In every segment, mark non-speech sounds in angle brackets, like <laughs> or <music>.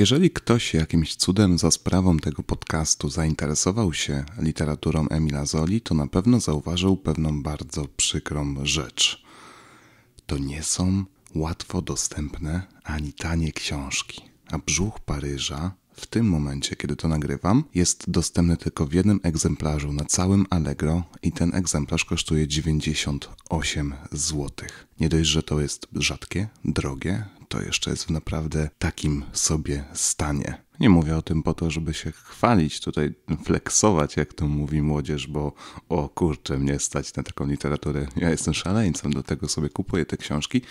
Jeżeli ktoś jakimś cudem za sprawą tego podcastu zainteresował się literaturą Emila Zoli, to na pewno zauważył pewną bardzo przykrą rzecz. To nie są łatwo dostępne ani tanie książki, a brzuch Paryża w tym momencie, kiedy to nagrywam, jest dostępny tylko w jednym egzemplarzu na całym Allegro i ten egzemplarz kosztuje 98 zł. Nie dość, że to jest rzadkie, drogie, to jeszcze jest w naprawdę takim sobie stanie. Nie mówię o tym po to, żeby się chwalić, tutaj flexować, jak to mówi młodzież, bo o kurczę, mnie stać na taką literaturę. Ja jestem szaleńcem, do tego sobie kupuję te książki.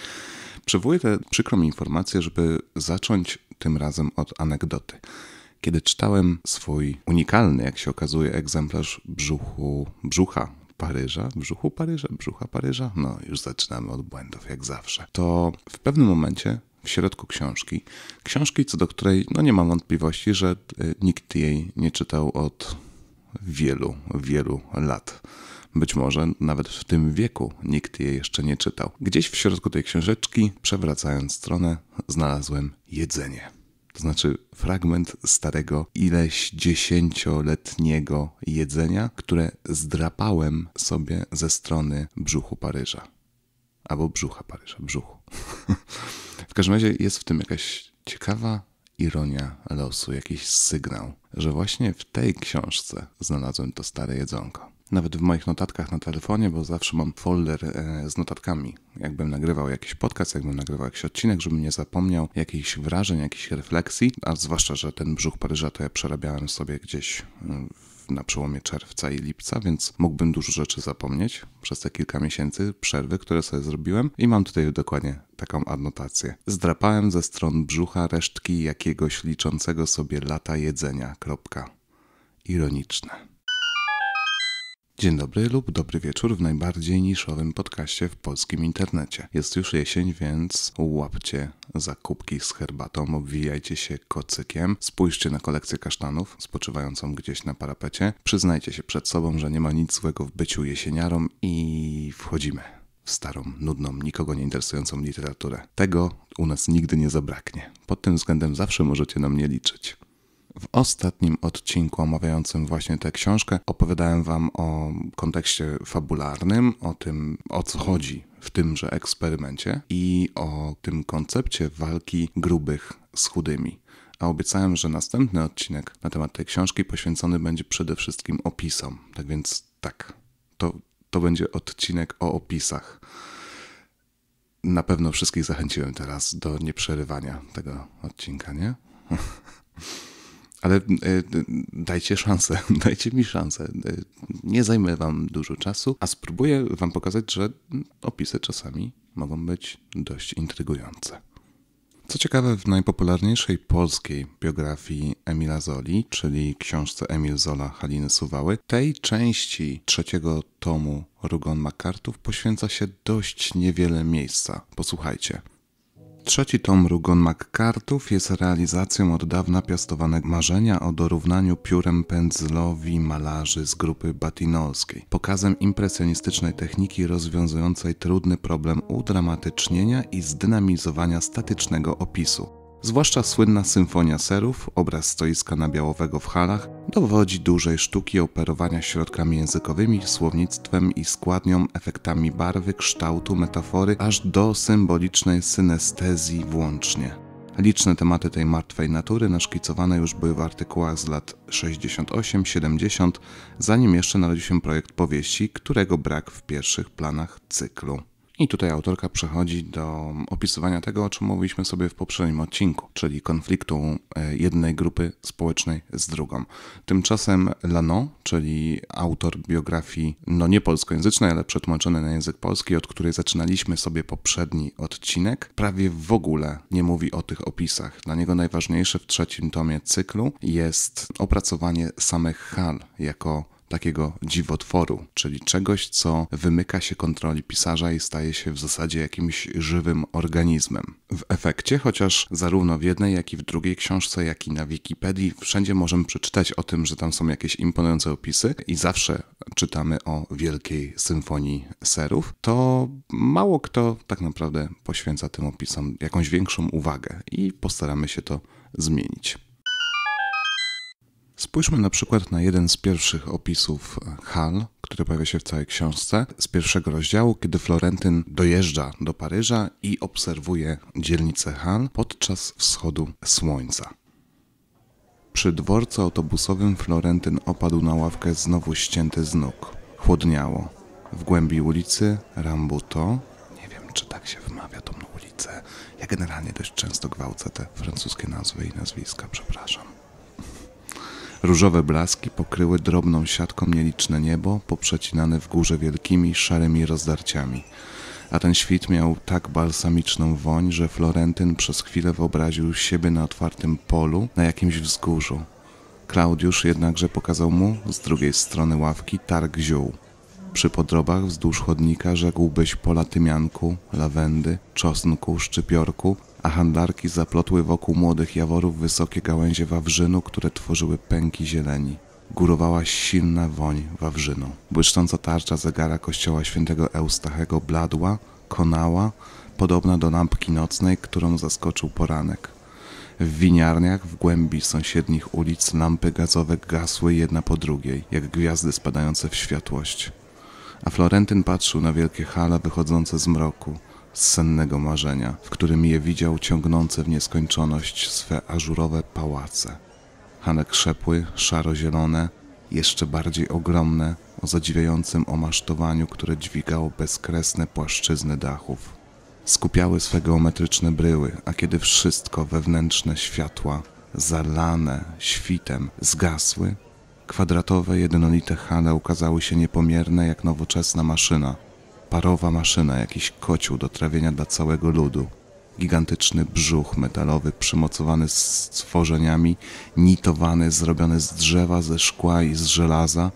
Przywołuję tę przykrą mi informację, żeby zacząć tym razem od anegdoty. Kiedy czytałem swój unikalny, jak się okazuje, egzemplarz brzuchu, brzucha Paryża, brzuchu Paryża, brzucha Paryża, no już zaczynamy od błędów, jak zawsze, to w pewnym momencie w środku książki. Książki, co do której no nie mam wątpliwości, że y, nikt jej nie czytał od wielu, wielu lat. Być może nawet w tym wieku nikt je jeszcze nie czytał. Gdzieś w środku tej książeczki, przewracając stronę, znalazłem jedzenie. To znaczy fragment starego, ileś dziesięcioletniego jedzenia, które zdrapałem sobie ze strony brzuchu Paryża. Albo brzucha Paryża, brzuchu. <laughs> w każdym razie jest w tym jakaś ciekawa ironia losu, jakiś sygnał, że właśnie w tej książce znalazłem to stare jedzonko nawet w moich notatkach na telefonie, bo zawsze mam folder e, z notatkami. Jakbym nagrywał jakiś podcast, jakbym nagrywał jakiś odcinek, żebym nie zapomniał jakichś wrażeń, jakichś refleksji, a zwłaszcza, że ten brzuch Paryża to ja przerabiałem sobie gdzieś e, na przełomie czerwca i lipca, więc mógłbym dużo rzeczy zapomnieć przez te kilka miesięcy przerwy, które sobie zrobiłem i mam tutaj dokładnie taką adnotację. Zdrapałem ze stron brzucha resztki jakiegoś liczącego sobie lata jedzenia. Kropka. Ironiczne. Dzień dobry lub dobry wieczór w najbardziej niszowym podcaście w polskim internecie. Jest już jesień, więc łapcie zakupki z herbatą, obwijajcie się kocykiem, spójrzcie na kolekcję kasztanów spoczywającą gdzieś na parapecie, przyznajcie się przed sobą, że nie ma nic złego w byciu jesieniarą i wchodzimy w starą, nudną, nikogo nie interesującą literaturę. Tego u nas nigdy nie zabraknie. Pod tym względem zawsze możecie na mnie liczyć. W ostatnim odcinku omawiającym właśnie tę książkę opowiadałem Wam o kontekście fabularnym, o tym o co chodzi w tymże eksperymencie i o tym koncepcie walki grubych z chudymi a obiecałem, że następny odcinek na temat tej książki poświęcony będzie przede wszystkim opisom. Tak więc tak, to, to będzie odcinek o opisach. Na pewno wszystkich zachęciłem teraz do nieprzerywania tego odcinka, nie? <laughs> ale e, dajcie szansę, <laughs> dajcie mi szansę. E, nie zajmę wam dużo czasu, a spróbuję wam pokazać, że opisy czasami mogą być dość intrygujące. Co ciekawe, w najpopularniejszej polskiej biografii Emila Zoli, czyli książce Emil Zola Haliny Suwały, tej części trzeciego tomu Rugon Makartów poświęca się dość niewiele miejsca. Posłuchajcie. Trzeci tom Rugon McCartów jest realizacją od dawna piastowanego marzenia o dorównaniu piórem pędzlowi malarzy z grupy batinolskiej, pokazem impresjonistycznej techniki rozwiązującej trudny problem udramatycznienia i zdynamizowania statycznego opisu. Zwłaszcza słynna Symfonia Serów, obraz stoiska na w halach, dowodzi dużej sztuki operowania środkami językowymi, słownictwem i składnią, efektami barwy, kształtu, metafory, aż do symbolicznej synestezji włącznie. Liczne tematy tej martwej natury naszkicowane już były w artykułach z lat 68-70, zanim jeszcze narodził się projekt powieści, którego brak w pierwszych planach cyklu. I tutaj autorka przechodzi do opisywania tego, o czym mówiliśmy sobie w poprzednim odcinku, czyli konfliktu e, jednej grupy społecznej z drugą. Tymczasem Lano, czyli autor biografii, no nie polskojęzycznej, ale przetłumaczonej na język polski, od której zaczynaliśmy sobie poprzedni odcinek, prawie w ogóle nie mówi o tych opisach. Dla niego najważniejsze w trzecim tomie cyklu jest opracowanie samych hal jako takiego dziwotworu, czyli czegoś, co wymyka się kontroli pisarza i staje się w zasadzie jakimś żywym organizmem. W efekcie, chociaż zarówno w jednej, jak i w drugiej książce, jak i na Wikipedii, wszędzie możemy przeczytać o tym, że tam są jakieś imponujące opisy i zawsze czytamy o wielkiej symfonii serów, to mało kto tak naprawdę poświęca tym opisom jakąś większą uwagę i postaramy się to zmienić. Spójrzmy na przykład na jeden z pierwszych opisów Hal, który pojawia się w całej książce, z pierwszego rozdziału, kiedy Florentyn dojeżdża do Paryża i obserwuje dzielnicę Hal podczas wschodu słońca. Przy dworcu autobusowym Florentyn opadł na ławkę znowu ścięty z nóg. Chłodniało. W głębi ulicy Rambuto, nie wiem czy tak się wymawia tą ulicę, ja generalnie dość często gwałcę te francuskie nazwy i nazwiska, przepraszam Różowe blaski pokryły drobną siatką nieliczne niebo, poprzecinane w górze wielkimi, szarymi rozdarciami. A ten świt miał tak balsamiczną woń, że Florentyn przez chwilę wyobraził siebie na otwartym polu, na jakimś wzgórzu. Klaudiusz jednakże pokazał mu z drugiej strony ławki targ ziół. Przy podrobach wzdłuż chodnika rzekłbyś pola tymianku, lawendy, czosnku, szczypiorku, a handlarki zaplotły wokół młodych jaworów wysokie gałęzie wawrzynu, które tworzyły pęki zieleni. Górowała silna woń wawrzyną. Błyszcząca tarcza zegara kościoła świętego Eustachego bladła, konała, podobna do lampki nocnej, którą zaskoczył poranek. W winiarniach w głębi sąsiednich ulic lampy gazowe gasły jedna po drugiej, jak gwiazdy spadające w światłość a Florentyn patrzył na wielkie hale wychodzące z mroku, z sennego marzenia, w którym je widział ciągnące w nieskończoność swe ażurowe pałace. Hale krzepły, szaro-zielone, jeszcze bardziej ogromne, o zadziwiającym omasztowaniu, które dźwigało bezkresne płaszczyzny dachów. Skupiały swe geometryczne bryły, a kiedy wszystko wewnętrzne światła, zalane świtem, zgasły, Kwadratowe, jednolite hale ukazały się niepomierne jak nowoczesna maszyna. Parowa maszyna, jakiś kocioł do trawienia dla całego ludu. Gigantyczny brzuch metalowy przymocowany z stworzeniami, nitowany, zrobiony z drzewa, ze szkła i z żelaza,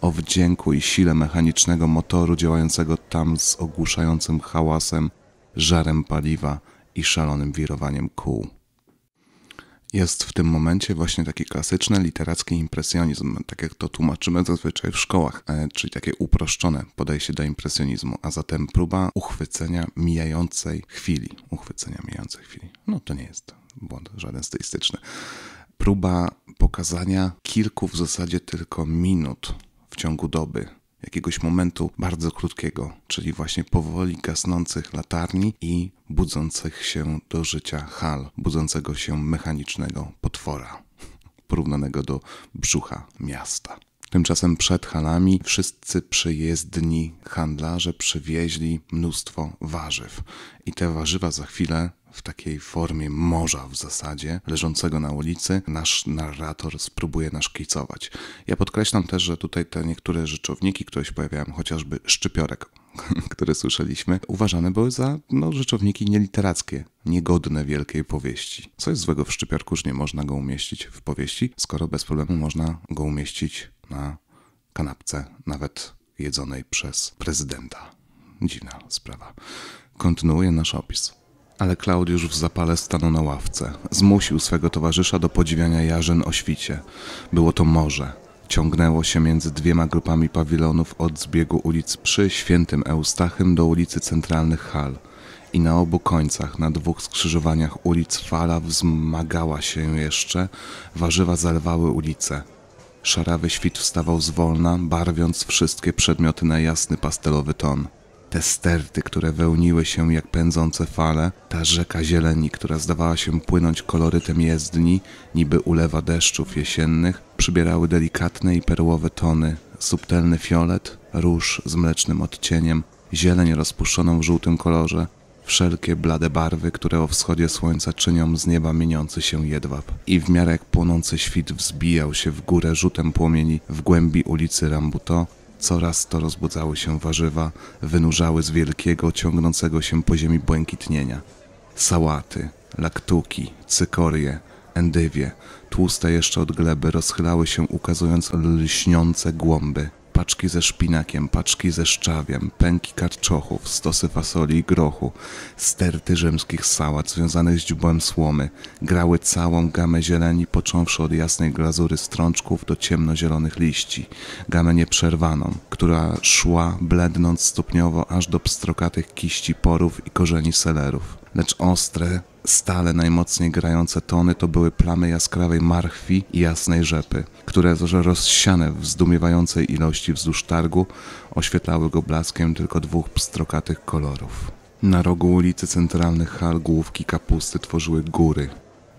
o wdzięku i sile mechanicznego motoru działającego tam z ogłuszającym hałasem, żarem paliwa i szalonym wirowaniem kół jest w tym momencie właśnie taki klasyczny literacki impresjonizm, tak jak to tłumaczymy zazwyczaj w szkołach, e, czyli takie uproszczone podejście do impresjonizmu, a zatem próba uchwycenia mijającej chwili. Uchwycenia mijającej chwili. No to nie jest błąd żaden stylistyczny. Próba pokazania kilku w zasadzie tylko minut w ciągu doby jakiegoś momentu bardzo krótkiego, czyli właśnie powoli gasnących latarni i budzących się do życia hal, budzącego się mechanicznego potwora, <laughs> porównanego do brzucha miasta. Tymczasem przed Hanami wszyscy przyjezdni handlarze przywieźli mnóstwo warzyw. I te warzywa za chwilę w takiej formie morza w zasadzie, leżącego na ulicy, nasz narrator spróbuje naszkicować. Ja podkreślam też, że tutaj te niektóre rzeczowniki, które się pojawiają, chociażby szczypiorek, <laughs> które słyszeliśmy, uważane były za no, rzeczowniki nieliterackie, niegodne wielkiej powieści. Co jest złego w szczypiorku, że nie można go umieścić w powieści, skoro bez problemu można go umieścić na kanapce, nawet jedzonej przez prezydenta. Dziwna sprawa. Kontynuuje nasz opis. Ale Klaudiusz w zapale stanął na ławce. Zmusił swego towarzysza do podziwiania jarzyn o świcie. Było to morze. Ciągnęło się między dwiema grupami pawilonów od zbiegu ulic przy Świętym Eustachym do ulicy Centralnych Hal. I na obu końcach, na dwóch skrzyżowaniach ulic fala wzmagała się jeszcze, warzywa zalewały ulice. Szarawy świt wstawał zwolna, barwiąc wszystkie przedmioty na jasny pastelowy ton. Te sterty, które wełniły się jak pędzące fale, ta rzeka zieleni, która zdawała się płynąć kolorytem jezdni, niby ulewa deszczów jesiennych, przybierały delikatne i perłowe tony, subtelny fiolet, róż z mlecznym odcieniem, zieleń rozpuszczoną w żółtym kolorze, wszelkie blade barwy, które o wschodzie słońca czynią z nieba mieniący się jedwab. I w miarę jak płonący świt wzbijał się w górę rzutem płomieni w głębi ulicy Rambuto, coraz to rozbudzały się warzywa, wynurzały z wielkiego, ciągnącego się po ziemi błękitnienia. Sałaty, laktuki, cykorie, endywie, tłuste jeszcze od gleby, rozchylały się ukazując lśniące głąby paczki ze szpinakiem, paczki ze szczawiem, pęki karczochów, stosy fasoli i grochu, sterty rzymskich sałat związanych z dziubłem słomy, grały całą gamę zieleni, począwszy od jasnej glazury strączków do ciemnozielonych liści, gamę nieprzerwaną, która szła blednąc stopniowo aż do pstrokatych kiści porów i korzeni selerów lecz ostre, stale najmocniej grające tony to były plamy jaskrawej marchwi i jasnej rzepy, które rozsiane w zdumiewającej ilości wzdłuż targu oświetlały go blaskiem tylko dwóch pstrokatych kolorów. Na rogu ulicy centralnych hal główki kapusty tworzyły góry,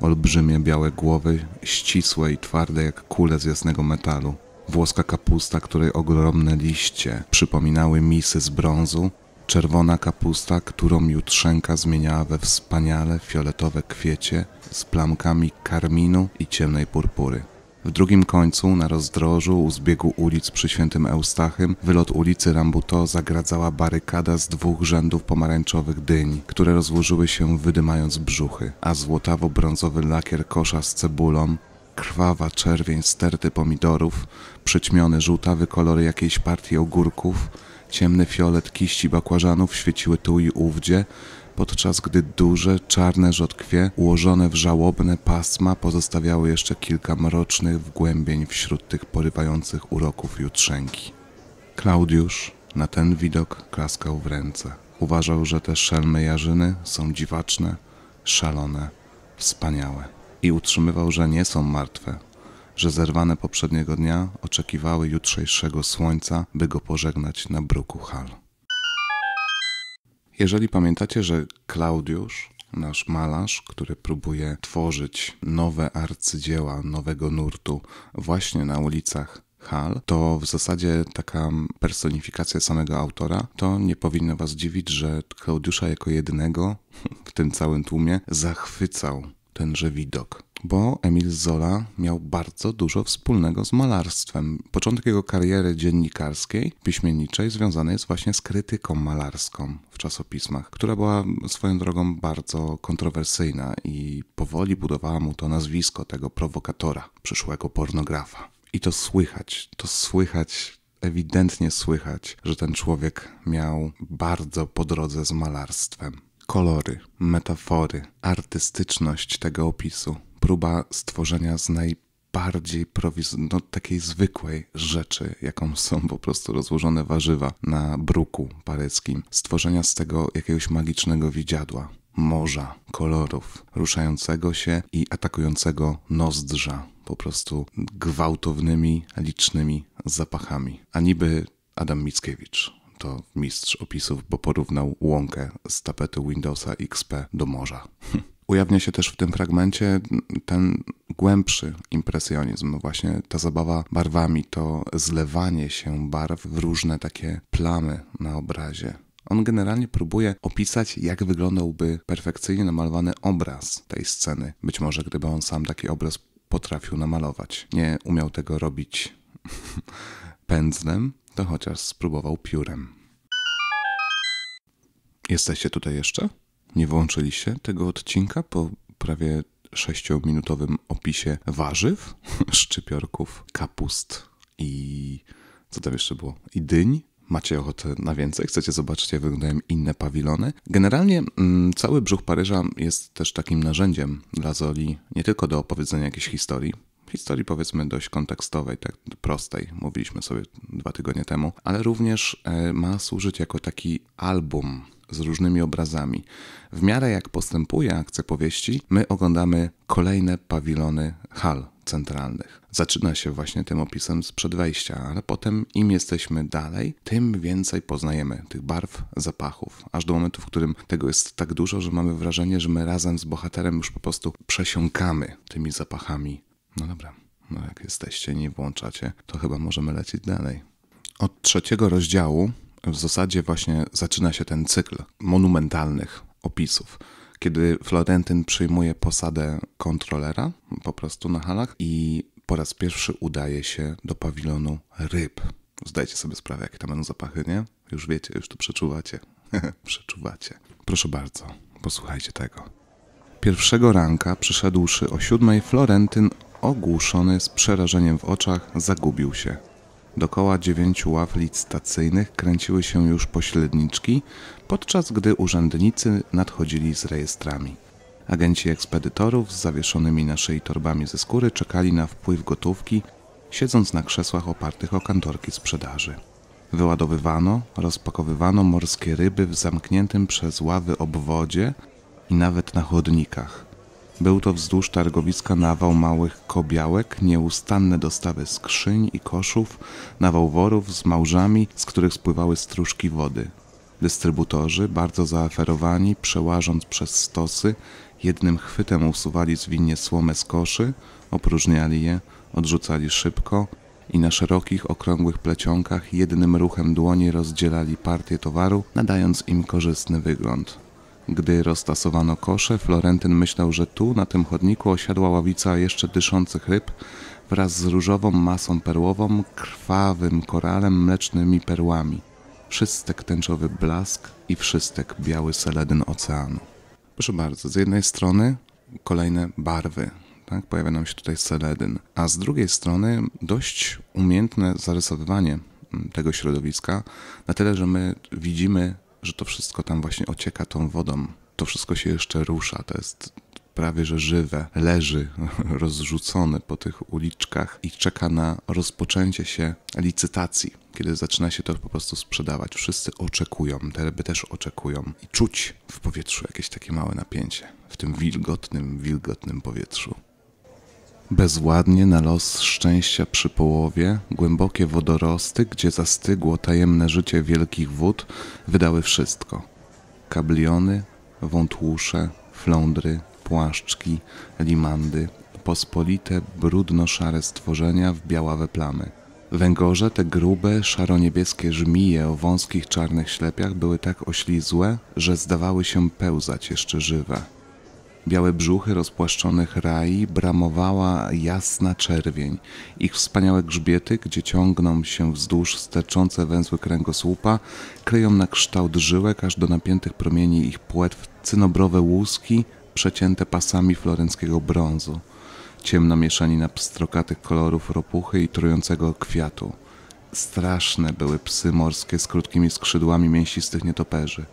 olbrzymie białe głowy, ścisłe i twarde jak kule z jasnego metalu. Włoska kapusta, której ogromne liście przypominały misy z brązu, czerwona kapusta, którą Jutrzenka zmieniała we wspaniale fioletowe kwiecie z plamkami karminu i ciemnej purpury. W drugim końcu, na rozdrożu u zbiegu ulic przy Świętym Eustachym, wylot ulicy Rambuto zagradzała barykada z dwóch rzędów pomarańczowych dyń, które rozłożyły się wydymając brzuchy, a złotawo-brązowy lakier kosza z cebulą, krwawa czerwień sterty pomidorów, przyćmiony żółtawy kolory jakiejś partii ogórków, Ciemny fiolet kiści bakłażanów świeciły tu i ówdzie, podczas gdy duże, czarne rzodkwie ułożone w żałobne pasma pozostawiały jeszcze kilka mrocznych wgłębień wśród tych porywających uroków jutrzenki. Klaudiusz na ten widok klaskał w ręce. Uważał, że te szelmy jarzyny są dziwaczne, szalone, wspaniałe i utrzymywał, że nie są martwe, że zerwane poprzedniego dnia oczekiwały jutrzejszego słońca, by go pożegnać na bruku hal. Jeżeli pamiętacie, że Klaudiusz, nasz malarz, który próbuje tworzyć nowe arcydzieła nowego nurtu właśnie na ulicach Hal, to w zasadzie taka personifikacja samego autora, to nie powinno Was dziwić, że Klaudiusza jako jedynego w tym całym tłumie zachwycał tenże widok bo Emil Zola miał bardzo dużo wspólnego z malarstwem. Początek jego kariery dziennikarskiej, piśmienniczej, związany jest właśnie z krytyką malarską w czasopismach, która była swoją drogą bardzo kontrowersyjna i powoli budowała mu to nazwisko tego prowokatora, przyszłego pornografa. I to słychać, to słychać ewidentnie słychać, że ten człowiek miał bardzo po drodze z malarstwem. Kolory, metafory, artystyczność tego opisu próba stworzenia z najbardziej prowiz- no, takiej zwykłej rzeczy, jaką są po prostu rozłożone warzywa na bruku paleckim, stworzenia z tego jakiegoś magicznego widziadła, morza kolorów, ruszającego się i atakującego nozdrza po prostu gwałtownymi, licznymi zapachami. A niby Adam Mickiewicz to mistrz opisów, bo porównał łąkę z tapety Windowsa XP do morza. <laughs> ujawnia się też w tym fragmencie ten głębszy impresjonizm, właśnie ta zabawa barwami, to zlewanie się barw w różne takie plamy na obrazie. On generalnie próbuje opisać, jak wyglądałby perfekcyjnie namalowany obraz tej sceny. Być może gdyby on sam taki obraz potrafił namalować. Nie umiał tego robić <laughs> pędzlem, to chociaż spróbował piórem. Jesteście tutaj jeszcze? nie wyłączyliście tego odcinka po prawie sześciominutowym opisie warzyw, <laughs> szczypiorków, kapust i co tam jeszcze było? I dyń. Macie ochotę na więcej? Chcecie zobaczyć, jak wyglądają inne pawilony? Generalnie mm, cały brzuch Paryża jest też takim narzędziem dla Zoli, nie tylko do opowiedzenia jakiejś historii, historii powiedzmy dość kontekstowej, tak prostej, mówiliśmy sobie dwa tygodnie temu, ale również e, ma służyć jako taki album z różnymi obrazami. W miarę jak postępuje akcja powieści, my oglądamy kolejne pawilony hal centralnych. Zaczyna się właśnie tym opisem sprzed wejścia, ale potem im jesteśmy dalej, tym więcej poznajemy tych barw, zapachów, aż do momentu, w którym tego jest tak dużo, że mamy wrażenie, że my razem z bohaterem już po prostu przesiąkamy tymi zapachami. No dobra, no jak jesteście, nie włączacie, to chyba możemy lecieć dalej. Od trzeciego rozdziału w zasadzie właśnie zaczyna się ten cykl monumentalnych opisów. Kiedy Florentyn przyjmuje posadę kontrolera po prostu na halach i po raz pierwszy udaje się do pawilonu ryb. Zdajcie sobie sprawę, jakie tam będą zapachy, nie? Już wiecie, już to przeczuwacie. <laughs> przeczuwacie. Proszę bardzo, posłuchajcie tego. Pierwszego ranka, przyszedłszy o siódmej, Florentyn, ogłuszony z przerażeniem w oczach, zagubił się. Dokoła dziewięciu ław licytacyjnych kręciły się już pośredniczki, podczas gdy urzędnicy nadchodzili z rejestrami. Agenci ekspedytorów z zawieszonymi na szyi torbami ze skóry czekali na wpływ gotówki, siedząc na krzesłach opartych o kantorki sprzedaży. Wyładowywano, rozpakowywano morskie ryby w zamkniętym przez ławy obwodzie i nawet na chodnikach – był to wzdłuż targowiska nawał małych kobiałek, nieustanne dostawy skrzyń i koszów, nawał worów z małżami, z których spływały strużki wody. Dystrybutorzy, bardzo zaaferowani, przełażąc przez stosy, jednym chwytem usuwali zwinnie słomę z koszy, opróżniali je, odrzucali szybko i na szerokich, okrągłych plecionkach jednym ruchem dłoni rozdzielali partie towaru, nadając im korzystny wygląd. Gdy roztasowano kosze, Florentyn myślał, że tu, na tym chodniku, osiadła ławica jeszcze dyszących ryb wraz z różową masą perłową, krwawym koralem, mlecznymi perłami. Wszystek tęczowy blask i wszystek biały seledyn oceanu. Proszę bardzo, z jednej strony kolejne barwy. Tak, pojawia nam się tutaj seledyn, a z drugiej strony dość umiejętne zarysowywanie tego środowiska, na tyle, że my widzimy że to wszystko tam właśnie ocieka tą wodą. To wszystko się jeszcze rusza, to jest prawie że żywe, leży <laughs> rozrzucony po tych uliczkach i czeka na rozpoczęcie się licytacji, kiedy zaczyna się to po prostu sprzedawać. Wszyscy oczekują, te ryby też oczekują i czuć w powietrzu jakieś takie małe napięcie, w tym wilgotnym, wilgotnym powietrzu. Bezładnie na los szczęścia przy połowie, głębokie wodorosty, gdzie zastygło tajemne życie wielkich wód, wydały wszystko. Kabliony, wątłusze, flądry, płaszczki, limandy, pospolite, brudno-szare stworzenia w białawe plamy. Węgorze, te grube, szaro-niebieskie żmije o wąskich czarnych ślepiach były tak oślizłe, że zdawały się pełzać jeszcze żywe. Białe brzuchy rozpłaszczonych rai bramowała jasna czerwień. Ich wspaniałe grzbiety, gdzie ciągną się wzdłuż sterczące węzły kręgosłupa, kryją na kształt żyłek aż do napiętych promieni ich płetw cynobrowe łuski przecięte pasami florenckiego brązu. Ciemna mieszanina pstrokatych kolorów ropuchy i trującego kwiatu. Straszne były psy morskie z krótkimi skrzydłami mięsistych nietoperzy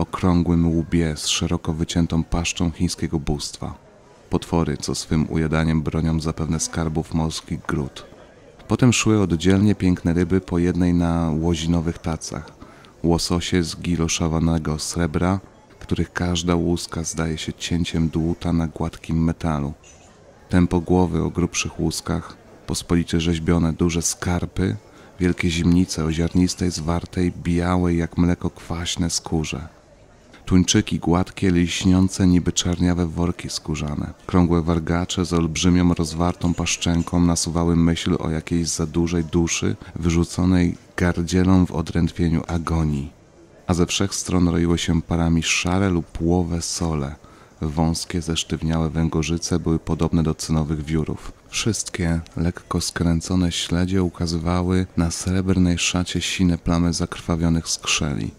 okrągłym łbie z szeroko wyciętą paszczą chińskiego bóstwa. Potwory, co swym ujadaniem bronią zapewne skarbów morskich gród. Potem szły oddzielnie piękne ryby po jednej na łozinowych tacach, łososie z giloszowanego srebra, których każda łuska zdaje się cięciem dłuta na gładkim metalu. Tempo głowy o grubszych łuskach, pospolicie rzeźbione duże skarpy, wielkie zimnice o ziarnistej, zwartej, białej jak mleko kwaśne skórze. Tuńczyki gładkie, liśniące niby czarniawe worki skórzane. Krągłe wargacze z olbrzymią rozwartą paszczęką nasuwały myśl o jakiejś za dużej duszy wyrzuconej gardzielą w odrętwieniu agonii. A ze wszech stron roiły się parami szare lub płowe sole. Wąskie, zesztywniałe węgorzyce były podobne do cynowych wiórów. Wszystkie lekko skręcone śledzie ukazywały na srebrnej szacie sine plamy zakrwawionych skrzeli.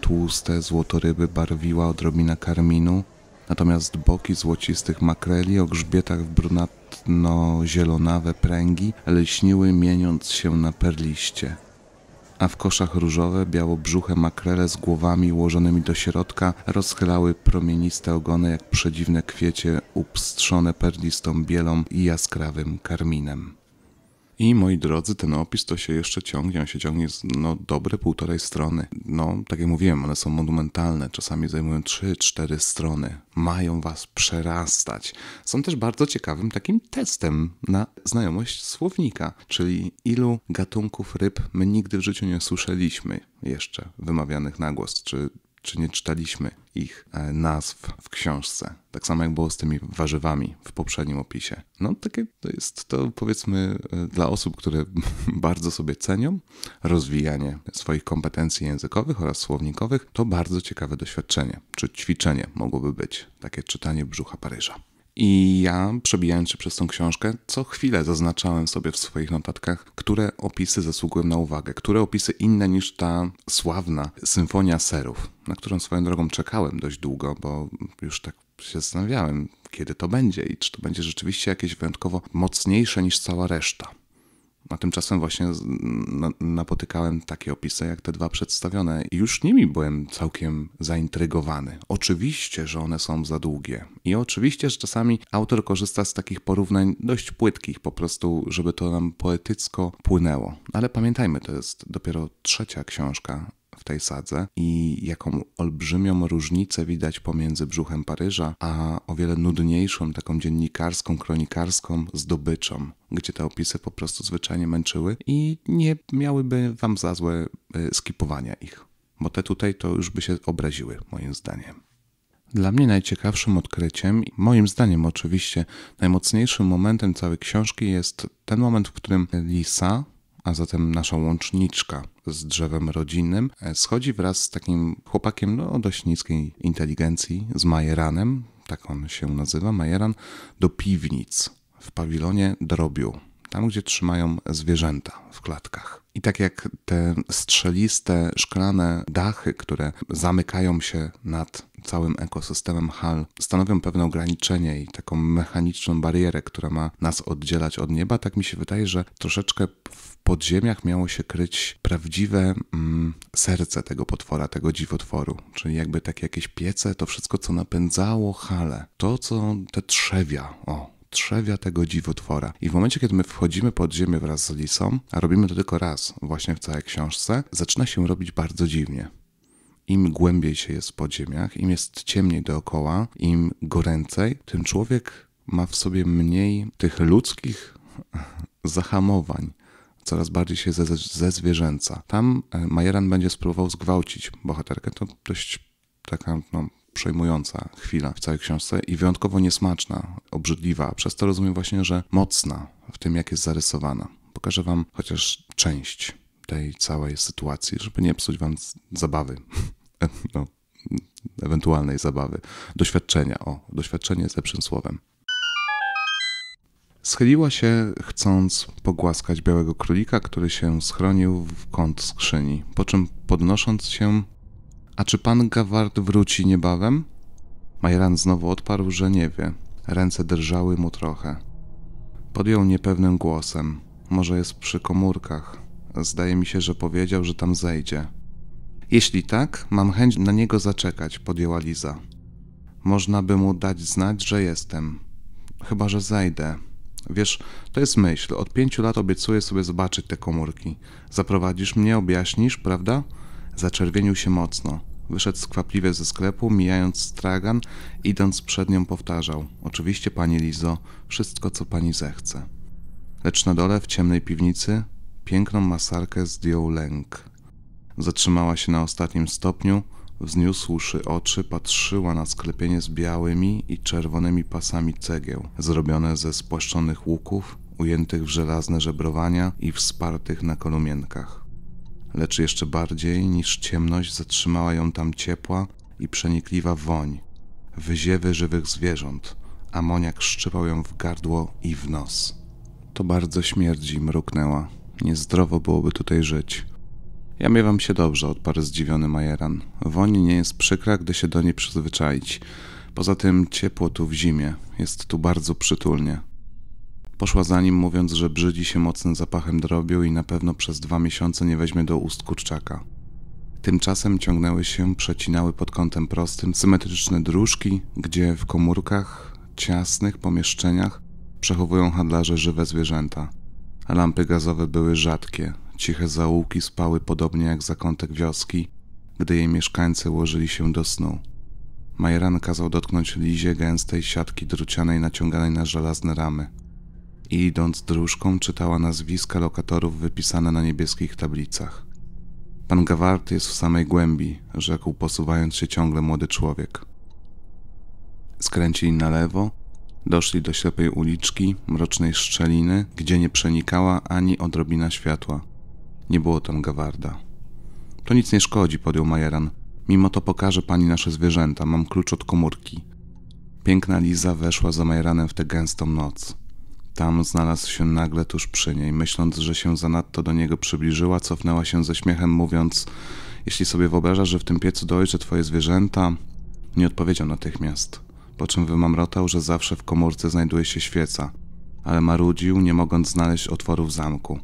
Tłuste złotoryby barwiła odrobina karminu, natomiast boki złocistych makreli o grzbietach w brunatno-zielonawe pręgi lśniły mieniąc się na perliście. A w koszach różowe biało-brzuche makrele z głowami ułożonymi do środka rozchylały promieniste ogony jak przedziwne kwiecie upstrzone perlistą bielą i jaskrawym karminem. I moi drodzy, ten opis to się jeszcze ciągnie, on się ciągnie z no, dobre półtorej strony. No, tak jak mówiłem, one są monumentalne, czasami zajmują 3-4 strony. Mają was przerastać. Są też bardzo ciekawym takim testem na znajomość słownika, czyli ilu gatunków ryb my nigdy w życiu nie słyszeliśmy jeszcze wymawianych na głos, czy czy nie czytaliśmy ich e, nazw w książce. Tak samo jak było z tymi warzywami w poprzednim opisie. No takie to jest to powiedzmy e, dla osób, które <laughs> bardzo sobie cenią rozwijanie swoich kompetencji językowych oraz słownikowych, to bardzo ciekawe doświadczenie, czy ćwiczenie mogłoby być takie czytanie brzucha Paryża. I ja, przebijając się przez tą książkę, co chwilę zaznaczałem sobie w swoich notatkach, które opisy zasługują na uwagę, które opisy inne niż ta sławna Symfonia Serów, na którą swoją drogą czekałem dość długo, bo już tak się zastanawiałem, kiedy to będzie i czy to będzie rzeczywiście jakieś wyjątkowo mocniejsze niż cała reszta. A tymczasem właśnie napotykałem takie opisy jak te dwa przedstawione i już nimi byłem całkiem zaintrygowany. Oczywiście, że one są za długie i oczywiście, że czasami autor korzysta z takich porównań dość płytkich, po prostu, żeby to nam poetycko płynęło. Ale pamiętajmy, to jest dopiero trzecia książka w tej sadze i jaką olbrzymią różnicę widać pomiędzy brzuchem Paryża, a o wiele nudniejszą, taką dziennikarską, kronikarską zdobyczą, gdzie te opisy po prostu zwyczajnie męczyły i nie miałyby wam za złe y, skipowania ich, bo te tutaj to już by się obraziły, moim zdaniem. Dla mnie najciekawszym odkryciem, moim zdaniem oczywiście najmocniejszym momentem całej książki jest ten moment, w którym Lisa a zatem nasza łączniczka z drzewem rodzinnym, e, schodzi wraz z takim chłopakiem no, dość niskiej inteligencji, z Majeranem, tak on się nazywa, Majeran, do piwnic w pawilonie Drobiu, tam gdzie trzymają zwierzęta w klatkach. I tak jak te strzeliste, szklane dachy, które zamykają się nad całym ekosystemem hal, stanowią pewne ograniczenie i taką mechaniczną barierę, która ma nas oddzielać od nieba, tak mi się wydaje, że troszeczkę w podziemiach miało się kryć prawdziwe mm, serce tego potwora, tego dziwotworu, czyli jakby takie jakieś piece, to wszystko, co napędzało hale, to, co te trzewia, o, trzewia tego dziwotwora. I w momencie, kiedy my wchodzimy pod ziemię wraz z lisą, a robimy to tylko raz właśnie w całej książce, zaczyna się robić bardzo dziwnie. Im głębiej się jest po ziemiach, im jest ciemniej dookoła, im goręcej, tym człowiek ma w sobie mniej tych ludzkich <laughs> zahamowań, coraz bardziej się ze, ze zwierzęca. Tam e, Majeran będzie spróbował zgwałcić bohaterkę. To dość taka no, przejmująca chwila w całej książce i wyjątkowo niesmaczna, obrzydliwa, przez to rozumiem właśnie, że mocna w tym, jak jest zarysowana. Pokażę Wam chociaż część tej całej sytuacji, żeby nie psuć Wam zabawy. <laughs> no, ewentualnej zabawy. Doświadczenia, o, doświadczenie jest lepszym słowem. Schyliła się, chcąc pogłaskać białego królika, który się schronił w kąt skrzyni, po czym podnosząc się, a czy pan Gaward wróci niebawem? Majeran znowu odparł, że nie wie. Ręce drżały mu trochę. Podjął niepewnym głosem. Może jest przy komórkach. Zdaje mi się, że powiedział, że tam zejdzie. Jeśli tak, mam chęć na niego zaczekać, podjęła Liza. Można by mu dać znać, że jestem. Chyba, że zejdę. Wiesz, to jest myśl. Od pięciu lat obiecuję sobie zobaczyć te komórki. Zaprowadzisz mnie, objaśnisz, prawda? Zaczerwienił się mocno. Wyszedł skwapliwie ze sklepu, mijając stragan, idąc przed nią powtarzał. Oczywiście, pani Lizo, wszystko co pani zechce. Lecz na dole, w ciemnej piwnicy, piękną masarkę zdjął lęk. Zatrzymała się na ostatnim stopniu, wzniósłszy oczy, patrzyła na sklepienie z białymi i czerwonymi pasami cegieł, zrobione ze spłaszczonych łuków, ujętych w żelazne żebrowania i wspartych na kolumienkach lecz jeszcze bardziej niż ciemność zatrzymała ją tam ciepła i przenikliwa woń, wyziewy żywych zwierząt. Amoniak szczypał ją w gardło i w nos. To bardzo śmierdzi, mruknęła. Niezdrowo byłoby tutaj żyć. Ja miewam się dobrze, odparł zdziwiony Majeran. Woń nie jest przykra, gdy się do niej przyzwyczaić. Poza tym ciepło tu w zimie, jest tu bardzo przytulnie. Poszła za nim, mówiąc, że brzydzi się mocnym zapachem drobiu i na pewno przez dwa miesiące nie weźmie do ust kurczaka. Tymczasem ciągnęły się, przecinały pod kątem prostym symetryczne dróżki, gdzie w komórkach, ciasnych pomieszczeniach przechowują handlarze żywe zwierzęta. Lampy gazowe były rzadkie, ciche zaułki spały podobnie jak zakątek wioski, gdy jej mieszkańcy łożyli się do snu. Majeran kazał dotknąć Lizie gęstej siatki drucianej naciąganej na żelazne ramy i idąc dróżką czytała nazwiska lokatorów wypisane na niebieskich tablicach. Pan Gawart jest w samej głębi, rzekł posuwając się ciągle młody człowiek. Skręcili na lewo, doszli do ślepej uliczki, mrocznej szczeliny, gdzie nie przenikała ani odrobina światła. Nie było tam Gawarda. To nic nie szkodzi, podjął Majeran. Mimo to pokażę pani nasze zwierzęta, mam klucz od komórki. Piękna Liza weszła za Majeranem w tę gęstą noc. Tam znalazł się nagle tuż przy niej. Myśląc, że się zanadto do niego przybliżyła, cofnęła się ze śmiechem, mówiąc: Jeśli sobie wyobrażasz, że w tym piecu dojrze twoje zwierzęta. Nie odpowiedział natychmiast, po czym wymamrotał, że zawsze w komórce znajduje się świeca, ale marudził, nie mogąc znaleźć otworu w zamku.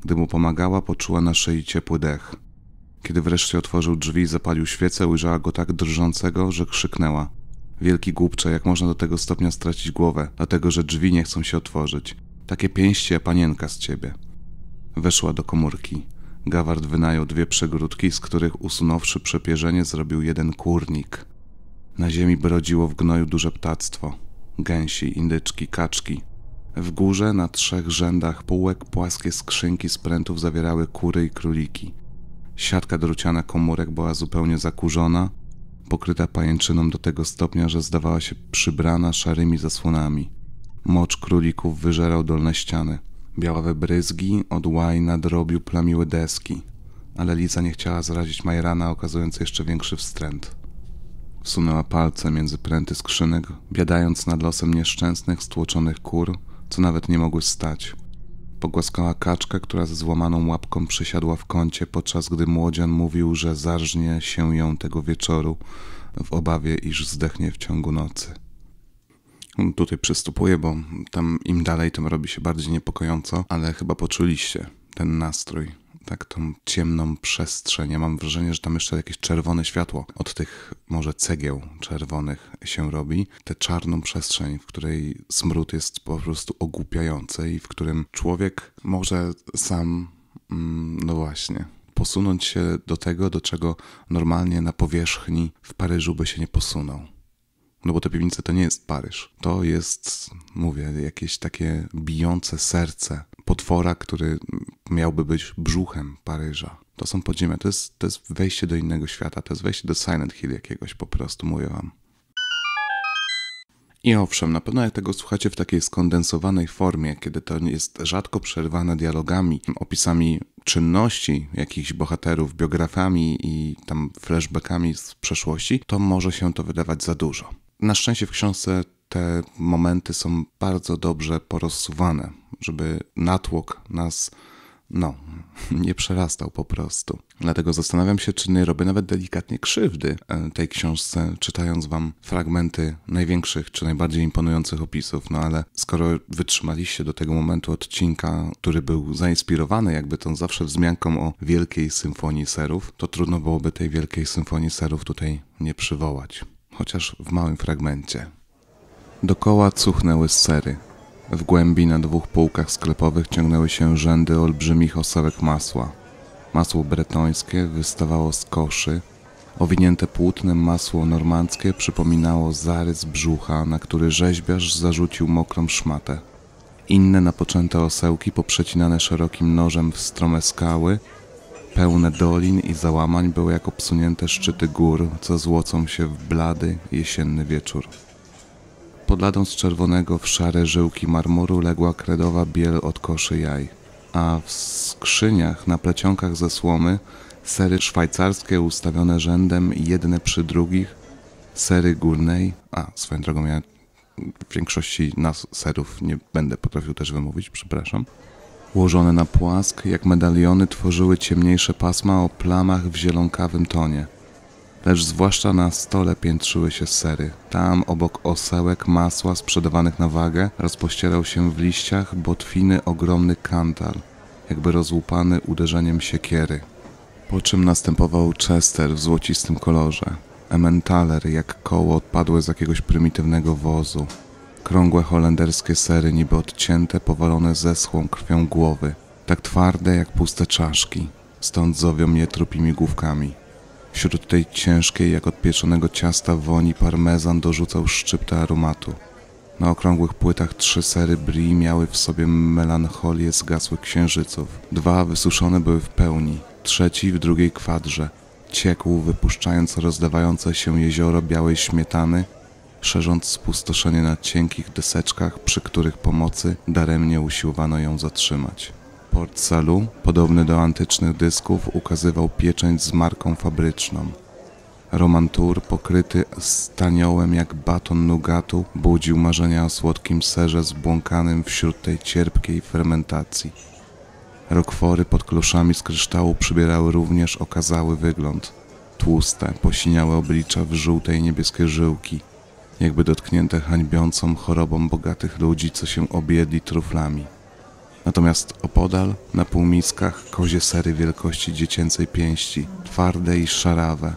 Gdy mu pomagała, poczuła na szyi ciepły dech. Kiedy wreszcie otworzył drzwi i zapalił świecę, ujrzała go tak drżącego, że krzyknęła. Wielki głupcze, jak można do tego stopnia stracić głowę, dlatego że drzwi nie chcą się otworzyć. Takie pięście panienka z ciebie. Weszła do komórki. Gaward wynajął dwie przegródki, z których usunąwszy przepierzenie zrobił jeden kurnik. Na ziemi brodziło w gnoju duże ptactwo. Gęsi, indyczki, kaczki. W górze na trzech rzędach półek płaskie skrzynki prętów zawierały kury i króliki. Siatka druciana komórek była zupełnie zakurzona, pokryta pajęczyną do tego stopnia, że zdawała się przybrana szarymi zasłonami. Mocz królików wyżerał dolne ściany. Białawe bryzgi od na drobiu plamiły deski, ale Liza nie chciała zrazić Majrana, okazując jeszcze większy wstręt. Wsunęła palce między pręty skrzynek, biadając nad losem nieszczęsnych, stłoczonych kur, co nawet nie mogły stać. Pogłaskała kaczkę, która z złamaną łapką przysiadła w kącie, podczas gdy młodzian mówił, że zarżnie się ją tego wieczoru, w obawie, iż zdechnie w ciągu nocy. Tutaj przystupuję, bo tam im dalej, tym robi się bardziej niepokojąco, ale chyba poczuliście ten nastrój tak tą ciemną przestrzeń. Ja mam wrażenie, że tam jeszcze jakieś czerwone światło od tych może cegieł czerwonych się robi. Tę czarną przestrzeń, w której smród jest po prostu ogłupiający i w którym człowiek może sam, mm, no właśnie, posunąć się do tego, do czego normalnie na powierzchni w Paryżu by się nie posunął. No bo te piwnice to nie jest Paryż. To jest, mówię, jakieś takie bijące serce potwora, który miałby być brzuchem Paryża. To są podziemia, to jest, to jest wejście do innego świata, to jest wejście do Silent Hill jakiegoś po prostu, mówię wam. I owszem, na pewno jak tego słuchacie w takiej skondensowanej formie, kiedy to jest rzadko przerwane dialogami, opisami czynności jakichś bohaterów, biografami i tam flashbackami z przeszłości, to może się to wydawać za dużo. Na szczęście w książce te momenty są bardzo dobrze porozsuwane, żeby natłok nas no, <laughs> nie przerastał po prostu. Dlatego zastanawiam się, czy nie robię nawet delikatnie krzywdy e, tej książce, czytając wam fragmenty największych czy najbardziej imponujących opisów. No ale skoro wytrzymaliście do tego momentu odcinka, który był zainspirowany jakby tą zawsze wzmianką o wielkiej symfonii serów, to trudno byłoby tej wielkiej symfonii serów tutaj nie przywołać. Chociaż w małym fragmencie. Dokoła cuchnęły sery. W głębi na dwóch półkach sklepowych ciągnęły się rzędy olbrzymich osełek masła. Masło bretońskie wystawało z koszy, owinięte płótnem masło normandzkie przypominało zarys brzucha, na który rzeźbiarz zarzucił mokrą szmatę. Inne napoczęte osełki poprzecinane szerokim nożem w strome skały, pełne dolin i załamań były jak obsunięte szczyty gór, co złocą się w blady jesienny wieczór. Pod ladą z czerwonego w szare żyłki marmuru legła kredowa biel od koszy jaj, a w skrzyniach na plecionkach ze słomy sery szwajcarskie ustawione rzędem jedne przy drugich, sery górnej, a swoją drogą ja w większości nas serów nie będę potrafił też wymówić, przepraszam. Ułożone na płask, jak medaliony, tworzyły ciemniejsze pasma o plamach w zielonkawym tonie – lecz zwłaszcza na stole piętrzyły się sery. Tam obok osełek masła sprzedawanych na wagę rozpościerał się w liściach botwiny ogromny kantal, jakby rozłupany uderzeniem siekiery. Po czym następował Chester w złocistym kolorze, Emmentaler jak koło odpadłe z jakiegoś prymitywnego wozu, krągłe holenderskie sery niby odcięte, powalone zeschłą krwią głowy, tak twarde jak puste czaszki, stąd zowią mnie trupimi główkami. Wśród tej ciężkiej, jak od pieczonego ciasta woni parmezan dorzucał szczyptę aromatu. Na okrągłych płytach trzy sery brie miały w sobie melancholię zgasłych księżyców. Dwa wysuszone były w pełni, trzeci w drugiej kwadrze. Ciekł, wypuszczając rozdawające się jezioro białej śmietany, szerząc spustoszenie na cienkich deseczkach, przy których pomocy daremnie usiłowano ją zatrzymać. Port Salu, podobny do antycznych dysków, ukazywał pieczęć z marką fabryczną. Roman Tour, pokryty staniołem jak baton nugatu, budził marzenia o słodkim serze zbłąkanym wśród tej cierpkiej fermentacji. Rokwory pod kloszami z kryształu przybierały również okazały wygląd. Tłuste, posiniałe oblicza w żółtej niebieskie żyłki, jakby dotknięte hańbiącą chorobą bogatych ludzi, co się objedli truflami. Natomiast opodal, na półmiskach, kozie sery wielkości dziecięcej pięści, twarde i szarawe,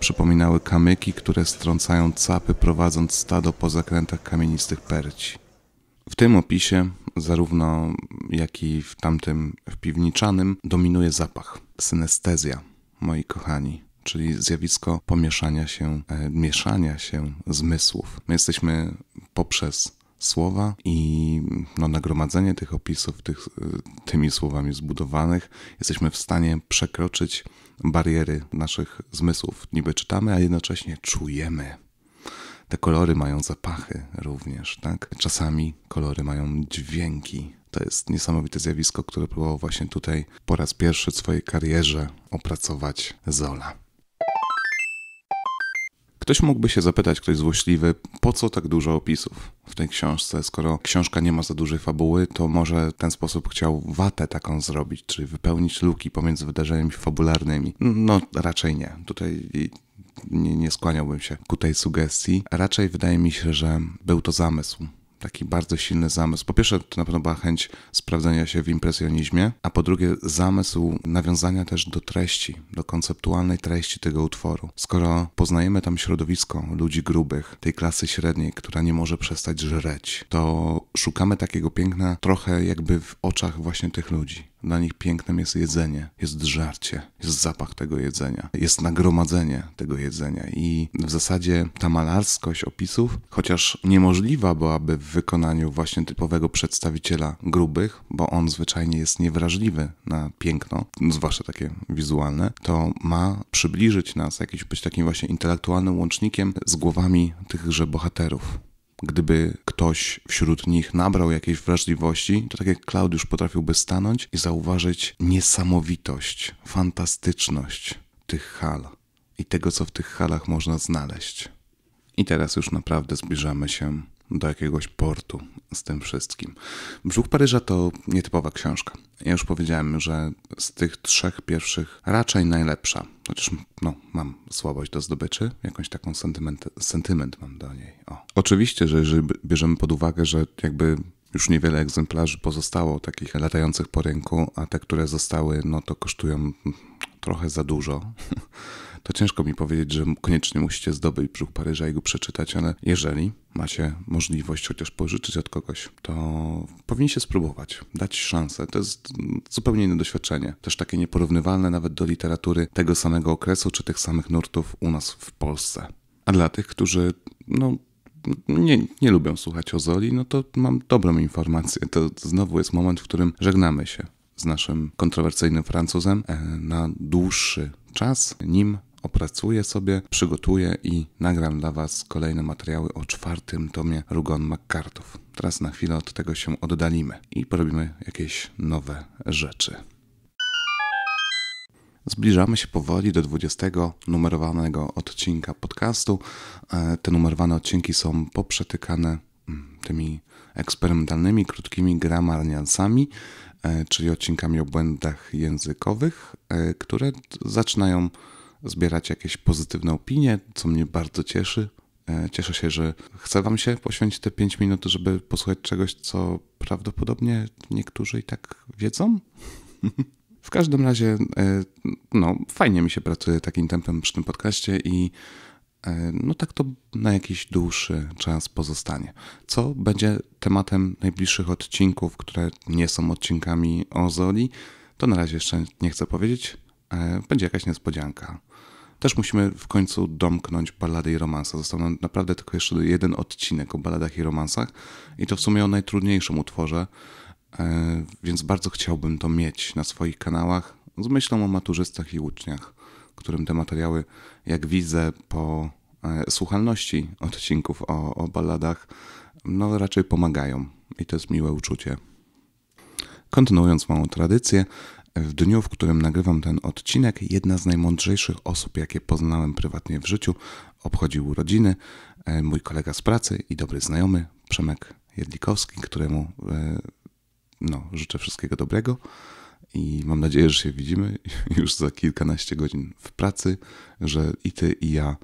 przypominały kamyki, które strącają capy, prowadząc stado po zakrętach kamienistych perci. W tym opisie, zarówno jak i w tamtym w piwniczanym, dominuje zapach, synestezja, moi kochani, czyli zjawisko pomieszania się, e, mieszania się zmysłów. My jesteśmy poprzez słowa i no, nagromadzenie tych opisów, tych, tymi słowami zbudowanych, jesteśmy w stanie przekroczyć bariery naszych zmysłów. Niby czytamy, a jednocześnie czujemy. Te kolory mają zapachy również, tak? Czasami kolory mają dźwięki. To jest niesamowite zjawisko, które próbował właśnie tutaj po raz pierwszy w swojej karierze opracować Zola. Ktoś mógłby się zapytać, ktoś złośliwy, po co tak dużo opisów w tej książce? Skoro książka nie ma za dużej fabuły, to może w ten sposób chciał watę taką zrobić, czyli wypełnić luki pomiędzy wydarzeniami fabularnymi. No, raczej nie. Tutaj nie, nie skłaniałbym się ku tej sugestii. Raczej wydaje mi się, że był to zamysł taki bardzo silny zamysł. Po pierwsze, to na pewno była chęć sprawdzenia się w impresjonizmie, a po drugie, zamysł nawiązania też do treści, do konceptualnej treści tego utworu. Skoro poznajemy tam środowisko ludzi grubych, tej klasy średniej, która nie może przestać żreć, to szukamy takiego piękna trochę jakby w oczach właśnie tych ludzi. Dla nich pięknem jest jedzenie, jest żarcie, jest zapach tego jedzenia, jest nagromadzenie tego jedzenia i w zasadzie ta malarskość opisów, chociaż niemożliwa byłaby w wykonaniu właśnie typowego przedstawiciela grubych, bo on zwyczajnie jest niewrażliwy na piękno, zwłaszcza takie wizualne, to ma przybliżyć nas, jakiś być takim właśnie intelektualnym łącznikiem z głowami tychże bohaterów gdyby ktoś wśród nich nabrał jakiejś wrażliwości, to tak jak Klaudiusz potrafiłby stanąć i zauważyć niesamowitość, fantastyczność tych hal i tego, co w tych halach można znaleźć. I teraz już naprawdę zbliżamy się do jakiegoś portu z tym wszystkim. Brzuch Paryża to nietypowa książka. Ja już powiedziałem, że z tych trzech pierwszych raczej najlepsza. Chociaż no, mam słabość do zdobyczy, jakąś taką sentyment, sentyment mam do niej. O. Oczywiście, że jeżeli bierzemy pod uwagę, że jakby już niewiele egzemplarzy pozostało takich latających po rynku, a te, które zostały, no to kosztują trochę za dużo. <laughs> to ciężko mi powiedzieć, że koniecznie musicie zdobyć brzuch Paryża i go przeczytać, ale jeżeli macie możliwość chociaż pożyczyć od kogoś, to powinniście spróbować, dać szansę. To jest zupełnie inne doświadczenie, też takie nieporównywalne nawet do literatury tego samego okresu czy tych samych nurtów u nas w Polsce. A dla tych, którzy no, nie, nie lubią słuchać o Zoli, no to mam dobrą informację. To znowu jest moment, w którym żegnamy się z naszym kontrowersyjnym Francuzem e, na dłuższy czas, nim opracuję sobie, przygotuję i nagram dla Was kolejne materiały o czwartym tomie Rugon McCartów. Teraz na chwilę od tego się oddalimy i porobimy jakieś nowe rzeczy. Zbliżamy się powoli do 20 numerowanego odcinka podcastu. E, te numerowane odcinki są poprzetykane mm, tymi eksperymentalnymi, krótkimi gramarniansami, e, czyli odcinkami o błędach językowych, e, które zaczynają zbierać jakieś pozytywne opinie, co mnie bardzo cieszy. E, cieszę się, że chcę Wam się poświęcić te 5 minut, żeby posłuchać czegoś, co prawdopodobnie niektórzy i tak wiedzą. <laughs> w każdym razie, e, no, fajnie mi się pracuje takim tempem przy tym podcaście i e, no tak to na jakiś dłuższy czas pozostanie. Co będzie tematem najbliższych odcinków, które nie są odcinkami o Zoli, to na razie jeszcze nie chcę powiedzieć. Będzie jakaś niespodzianka. Też musimy w końcu domknąć ballady i romansa. Został nam naprawdę tylko jeszcze jeden odcinek o baladach i romansach i to w sumie o najtrudniejszym utworze, e, więc bardzo chciałbym to mieć na swoich kanałach z myślą o maturzystach i uczniach, którym te materiały, jak widzę po e, słuchalności odcinków o, o baladach, no raczej pomagają i to jest miłe uczucie. Kontynuując małą tradycję, w dniu, w którym nagrywam ten odcinek, jedna z najmądrzejszych osób, jakie poznałem prywatnie w życiu, obchodził urodziny. E, mój kolega z pracy i dobry znajomy, Przemek Jedlikowski, któremu e, no, życzę wszystkiego dobrego i mam nadzieję, że się widzimy <laughs> już za kilkanaście godzin w pracy, że i ty, i ja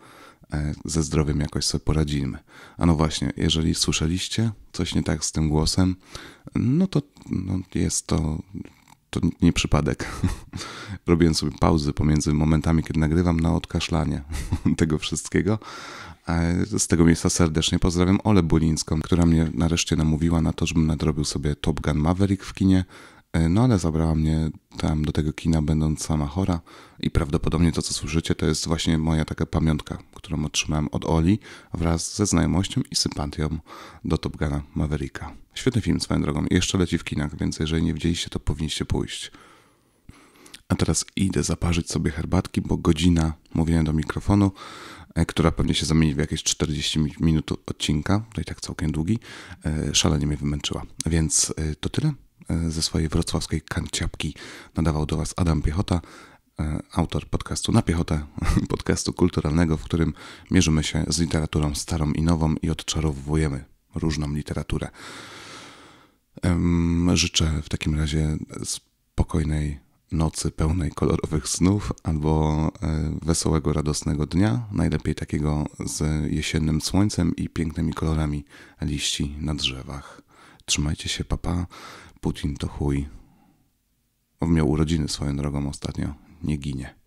e, ze zdrowiem jakoś sobie poradzimy. A no właśnie, jeżeli słyszeliście coś nie tak z tym głosem, no to no jest to to nie przypadek. <laughs> Robiłem sobie pauzy pomiędzy momentami, kiedy nagrywam na odkaszlanie <laughs> tego wszystkiego. Z tego miejsca serdecznie pozdrawiam Ole Bulińską, która mnie nareszcie namówiła na to, żebym nadrobił sobie Top Gun Maverick w kinie, E, no ale zabrała mnie tam do tego kina, będąc sama chora, i prawdopodobnie to, co słyszycie, to jest właśnie moja taka pamiątka, którą otrzymałem od Oli wraz ze znajomością i sympatią do Top Guna Mavericka. Świetny film swoją drogą, jeszcze leci w kinach, więc jeżeli nie widzieliście, to powinniście pójść. A teraz idę zaparzyć sobie herbatki, bo godzina mówienia do mikrofonu, e, która pewnie się zamieni w jakieś 40 minut odcinka, to no i tak całkiem długi, e, szalenie mnie wymęczyła. Więc to tyle. E, ze swojej wrocławskiej kanciapki nadawał do Was Adam Piechota, e, autor podcastu Na Piechotę, <laughs> podcastu kulturalnego, w którym mierzymy się z literaturą starą i nową i odczarowujemy różną literaturę. Życzę w takim razie spokojnej nocy pełnej kolorowych snów albo e, wesołego, radosnego dnia, najlepiej takiego z jesiennym słońcem i pięknymi kolorami liści na drzewach. Trzymajcie się, papa. Pa. Putin to chuj. On miał urodziny swoją drogą ostatnio. Nie ginie.